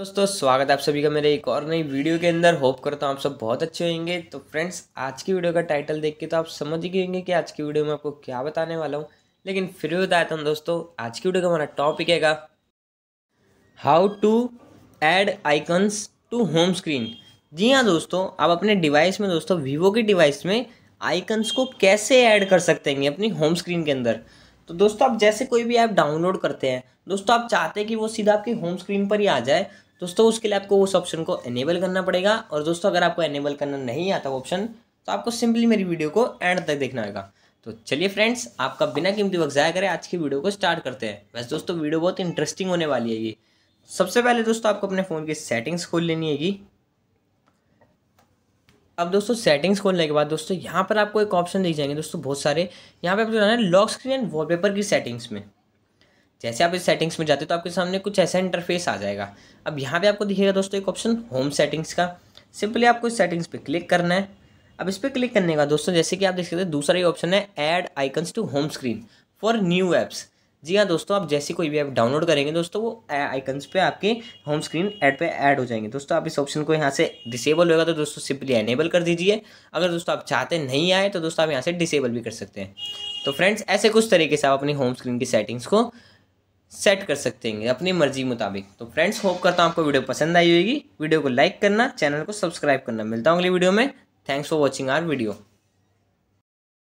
दोस्तों स्वागत है आप सभी का मेरे एक और नई वीडियो के अंदर होप करता हूँ आप सब बहुत अच्छे होंगे तो फ्रेंड्स आज की वीडियो का टाइटल देख के तो आप समझ गए होंगे कि आज की वीडियो में आपको क्या बताने वाला हूँ लेकिन फिर भी बताता हूँ दोस्तों आज की वीडियो का हमारा टॉपिक है how to add icons to home screen जी हाँ दोस्तों आप अपने डिवाइस में दोस्तों वीवो के डिवाइस में आइकन्स को कैसे ऐड कर सकते हैं अपनी होम स्क्रीन के अंदर तो दोस्तों आप जैसे कोई भी ऐप डाउनलोड करते हैं दोस्तों आप चाहते हैं कि वो सीधा आपकी होम स्क्रीन पर ही आ जाए दोस्तों उसके लिए आपको उस ऑप्शन को एनेबल करना पड़ेगा और दोस्तों अगर आपको एनेबल करना नहीं आता ऑप्शन तो आपको सिंपली मेरी वीडियो को एंड तक देखना होगा तो चलिए फ्रेंड्स आपका बिना कीमती वक्त ज़ाया करें आज की वीडियो को स्टार्ट करते हैं वैसे दोस्तों वीडियो बहुत इंटरेस्टिंग होने वाली है ये सबसे पहले दोस्तों आपको अपने फ़ोन की सेटिंग्स खोल लेनी है अब दोस्तों सेटिंग्स खोलने के बाद दोस्तों यहाँ पर आपको एक ऑप्शन दिख जाएंगे दोस्तों बहुत सारे यहाँ पर आपको जाना है लॉक स्क्रीन एंड वॉलपेपर की सेटिंग्स में जैसे आप इस सेटिंग्स में जाते हो तो आपके सामने कुछ ऐसा इंटरफेस आ जाएगा अब यहाँ पे आपको दिखेगा दोस्तों एक ऑप्शन होम सेटिंग्स का सिंपली आपको इस सेटिंग्स पे क्लिक करना है अब इस पर क्लिक करने का दोस्तों जैसे कि आप देख सकते हैं दूसरा ही ऑप्शन है add icons to home screen for new apps जी हाँ दोस्तों आप जैसे कोई भी ऐप डाउनलोड करेंगे दोस्तों वो आइकन्स पे आपके होम स्क्रीन ऐड पे ऐड हो जाएंगे दोस्तों आप इस ऑप्शन को यहाँ से डिसेबल होगा तो दोस्तों सिंपली एनेबल कर दीजिए अगर दोस्तों आप चाहते नहीं आए तो दोस्तों आप यहाँ से डिसेबल भी कर सकते हैं तो फ्रेंड्स ऐसे कुछ तरीके से आप अपनी होम स्क्रीन की सेटिंग्स को सेट कर सकते हैं अपनी मर्जी मुताबिक तो फ्रेंड्स होप करता हूँ आपको वीडियो पसंद आई होगी वीडियो को लाइक करना चैनल को सब्सक्राइब करना मिलता हूँ अगली वीडियो में thanks for watching our video